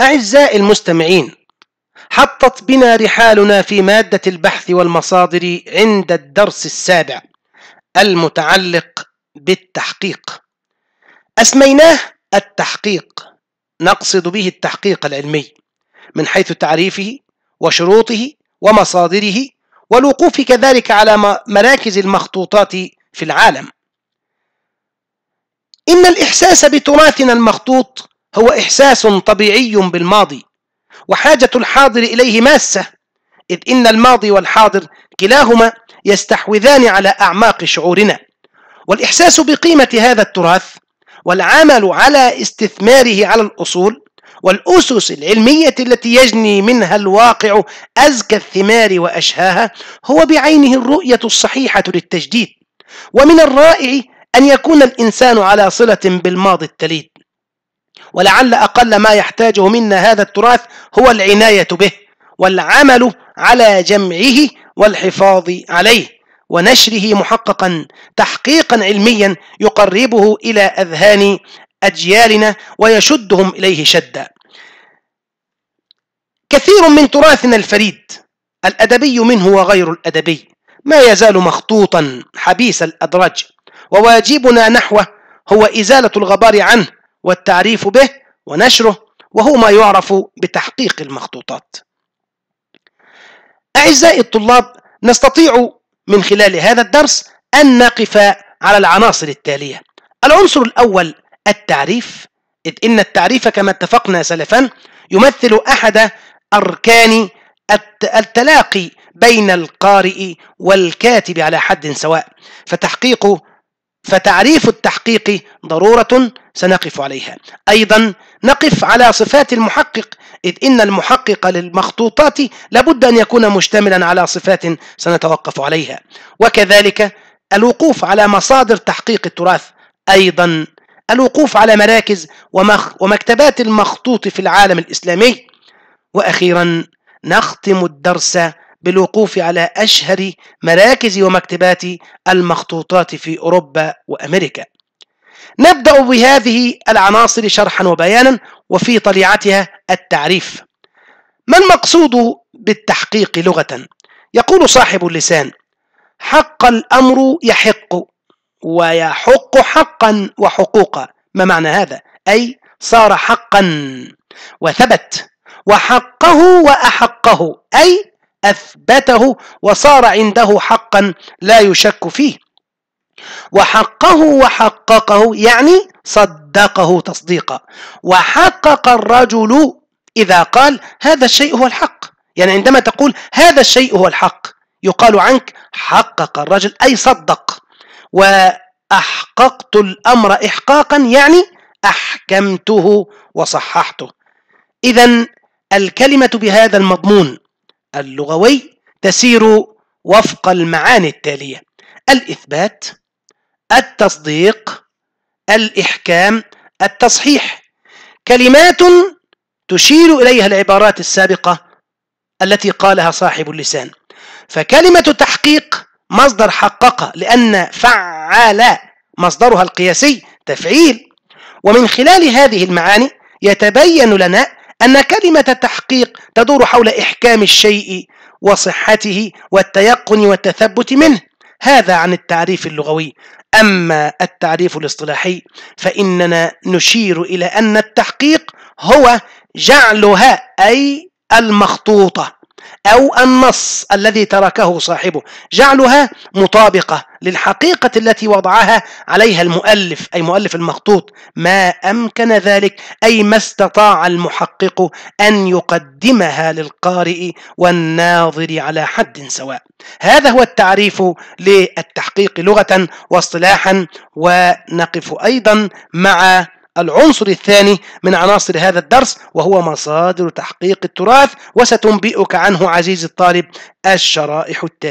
أعزائي المستمعين حطت بنا رحالنا في مادة البحث والمصادر عند الدرس السابع المتعلق بالتحقيق أسميناه التحقيق نقصد به التحقيق العلمي من حيث تعريفه وشروطه ومصادره والوقوف كذلك على مراكز المخطوطات في العالم إن الإحساس بتراثنا المخطوط هو إحساس طبيعي بالماضي وحاجة الحاضر إليه ماسة إذ إن الماضي والحاضر كلاهما يستحوذان على أعماق شعورنا والإحساس بقيمة هذا التراث والعمل على استثماره على الأصول والأسس العلمية التي يجني منها الواقع أزكى الثمار وأشهاها هو بعينه الرؤية الصحيحة للتجديد ومن الرائع أن يكون الإنسان على صلة بالماضي التليد ولعل أقل ما يحتاجه منا هذا التراث هو العناية به والعمل على جمعه والحفاظ عليه ونشره محققا تحقيقا علميا يقربه إلى أذهان أجيالنا ويشدهم إليه شدا كثير من تراثنا الفريد الأدبي منه وغير الأدبي ما يزال مخطوطا حبيس الأدراج وواجبنا نحوه هو إزالة الغبار عنه والتعريف به ونشره وهو ما يعرف بتحقيق المخطوطات أعزائي الطلاب نستطيع من خلال هذا الدرس أن نقف على العناصر التالية العنصر الأول التعريف إذ إن التعريف كما اتفقنا سلفا يمثل أحد أركان التلاقي بين القارئ والكاتب على حد سواء فتحقيق فتعريف التحقيق ضرورة سنقف عليها أيضا نقف على صفات المحقق إذ إن المحقق للمخطوطات لابد أن يكون مشتملا على صفات سنتوقف عليها وكذلك الوقوف على مصادر تحقيق التراث أيضا الوقوف على مراكز ومخ ومكتبات المخطوط في العالم الإسلامي وأخيرا نختم الدرس بالوقوف على أشهر مراكز ومكتبات المخطوطات في أوروبا وأمريكا نبدأ بهذه العناصر شرحا وبيانا وفي طليعتها التعريف ما المقصود بالتحقيق لغة؟ يقول صاحب اللسان حق الأمر يحق ويحق حقا وحقوقا ما معنى هذا؟ أي صار حقا وثبت وحقه وأحقه أي أثبته وصار عنده حقا لا يشك فيه وحقه وحققه يعني صدقه تصديقا وحقق الرجل إذا قال هذا الشيء هو الحق يعني عندما تقول هذا الشيء هو الحق يقال عنك حقق الرجل أي صدق وأحققت الأمر إحقاقا يعني أحكمته وصححته إذا الكلمة بهذا المضمون اللغوي تسير وفق المعاني التالية الإثبات التصديق الإحكام التصحيح كلمات تشير إليها العبارات السابقة التي قالها صاحب اللسان فكلمة تحقيق مصدر حقق لأن فعل مصدرها القياسي تفعيل ومن خلال هذه المعاني يتبين لنا أن كلمة التحقيق تدور حول إحكام الشيء وصحته والتيقن والتثبت منه هذا عن التعريف اللغوي أما التعريف الاصطلاحي فإننا نشير إلى أن التحقيق هو جعلها أي المخطوطة أو النص الذي تركه صاحبه جعلها مطابقة للحقيقة التي وضعها عليها المؤلف أي مؤلف المخطوط ما أمكن ذلك أي ما استطاع المحقق أن يقدمها للقارئ والناظر على حد سواء هذا هو التعريف للتحقيق لغة واصطلاحا ونقف أيضا مع العنصر الثاني من عناصر هذا الدرس وهو مصادر تحقيق التراث وستنبئك عنه عزيزي الطالب الشرائح التالية